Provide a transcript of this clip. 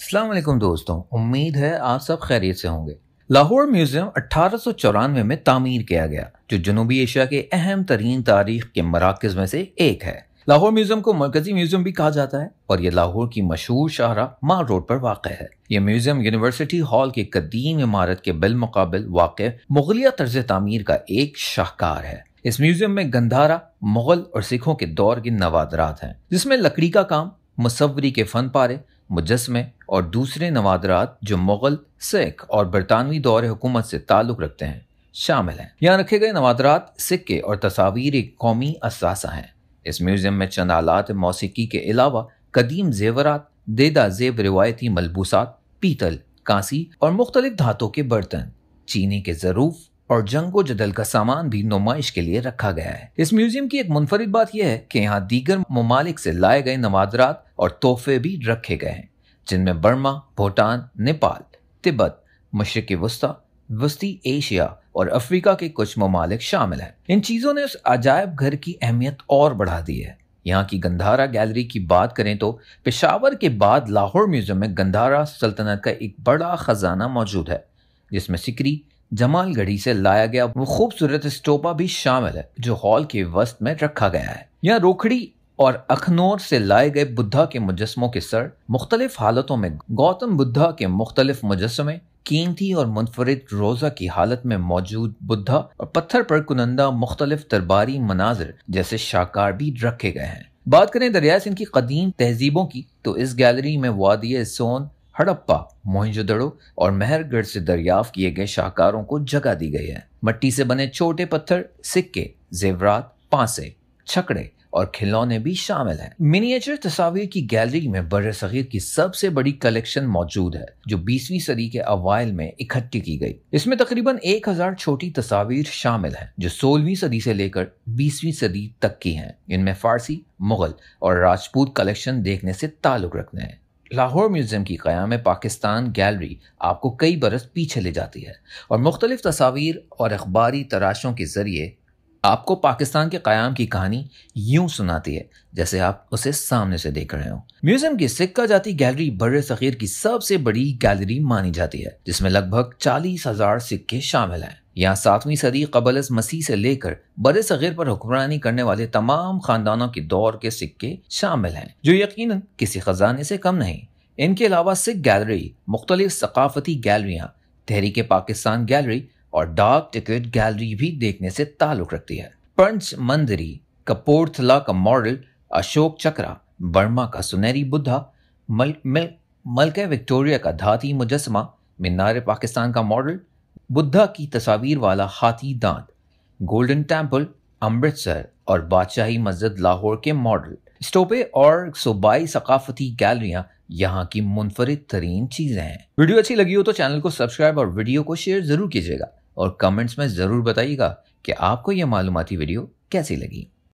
असलम दोस्तों उम्मीद है आप सब खैरियत से होंगे लाहौर म्यूजियम अट्ठारह में तामीर किया गया जो जनूबी एशिया के अहम तरीन तारीख के मराकज में से एक है लाहौर म्यूजियम को मरकजी म्यूजियम भी कहा जाता है और ये लाहौर की मशहूर शाहरा माल रोड पर वाक़ है ये म्यूजियम यूनिवर्सिटी हॉल के कदीम इमारत के बिलमकबिल वाक़ मुगलिया तर्ज तमीर का एक शाहकार है इस म्यूजियम में गंधारा मुगल और सिखों के दौर के नवादरात हैं जिसमें लकड़ी का काम मसवरी के फन पारे मुजस्मे और दूसरे नवादरात जो मुग़ल सिख और बरतानवी दौर हुकूमत से ताल्लुक़ रखते हैं शामिल हैं यहाँ रखे गए नवादरात सिक्के और तस्वीर एक कौमी असासा हैं इस म्यूज़ियम में चंद आलात मौसी के अलावा कदीम जेवरात देदा जेब रिवायती मलबूसात पीतल कांसी और मुख्तलिफ धातों के बर्तन चीनी के ज़रूफ़ और जंगो जदल का सामान भी नुमाइश के लिए रखा गया है इस म्यूजियम की एक मुनफरद बात यह है कि यहाँ दीगर ममालिक से लाए गए नवादरात और तोहफे भी रखे गए हैं जिनमें बर्मा भूटान नेपाल तिब्बत मशरक़ वस्ती वस्ती एशिया और अफ्रीका के कुछ ममालिक शामिल हैं इन चीज़ों ने उस अजायब घर की अहमियत और बढ़ा दी है यहाँ की गंधारा गैलरी की बात करें तो पेशावर के बाद लाहौर म्यूजियम में गंधारा सल्तनत का एक बड़ा ख़जाना मौजूद है जिसमें सिकरी जमालगढ़ी से लाया गया वो खूबसूरत स्टोपा भी शामिल है जो हॉल के वस्त में रखा गया है यहाँ रोखड़ी और अखनौर से लाए गए बुद्धा के मुजस्मों के सर मुख्तलिफ हालतों में गौतम बुद्धा के मुख्तलिफ मुजस्मे कीमती और मुनफरद रोजा की हालत में मौजूद बुद्धा और पत्थर पर कुनंदा मुख्तलिफ दरबारी मनाजिर जैसे शाकार भी रखे गए हैं बात करें दरिया सिंह की कदीम तहजीबों की तो इस गैलरी में वादिय सोन हड़प्पा मोहिंजोदड़ो और मेहरगढ़ से दरियाफ्त किए गए शाहकारों को जगह दी गई है मट्टी से बने छोटे पत्थर सिक्के जेवरात पांसे छकड़े और खिलौने भी शामिल हैं। मिनिएचर तस्वीर की गैलरी में बर सगीर की सबसे बड़ी कलेक्शन मौजूद है जो 20वीं सदी के अवायल में इकट्ठी की गई इसमें तकरीबन 1000 छोटी तस्वीर शामिल हैं जो 16वीं सदी से लेकर 20वीं सदी तक की हैं। इनमें फारसी मुगल और राजपूत कलेक्शन देखने से ताल्लुक रखते हैं लाहौर म्यूज़ियम की क़याम पाकिस्तान गैलरी आपको कई बरस पीछे ले जाती है और मुख्तलिफ तस्वीर और अखबारी तराशों के ज़रिए आपको पाकिस्तान के क़याम की कहानी यूं सुनाती है जैसे आप उसे सामने से देख रहे हो म्यूजियम की सिक्का जाती गैलरी बर सख़ीर की सबसे बड़ी गैलरी मानी जाती है जिसमें लगभग चालीस हज़ार सिक्के शामिल हैं यहाँ सातवीं सदी कबल मसीह से लेकर बड़े सगीर पर हुक्मरानी करने वाले तमाम खानदानों के दौर के सिक्के शामिल हैं जो यकीन किसी खजाने से कम नहीं इनके अलावा सिख गैलरी मुख्तलिफ सकाफती गैलरियाँ तहरीक पाकिस्तान गैलरी और डाक टिकट गैलरी भी देखने से ताल्लुक रखती है पंच मंदिरी कपूरथला का मॉडल अशोक चक्रा बर्मा का सुनहरी बुद्धा मल, मल, मलके विक्टोरिया का धाती मुजस्मा मीनार पाकिस्तान का मॉडल बुद्धा की तस्वीर वाला हाथी दांत गोल्डन टेम्पल अमृतसर और बादशाही मस्जिद लाहौर के मॉडल स्टोपे और सूबाई सकाफती गैलरियां यहाँ की मुनफरद तरीन चीज़ें हैं वीडियो अच्छी लगी हो तो चैनल को सब्सक्राइब और वीडियो को शेयर ज़रूर कीजिएगा और कमेंट्स में ज़रूर बताइएगा कि आपको यह मालूमती वीडियो कैसी लगी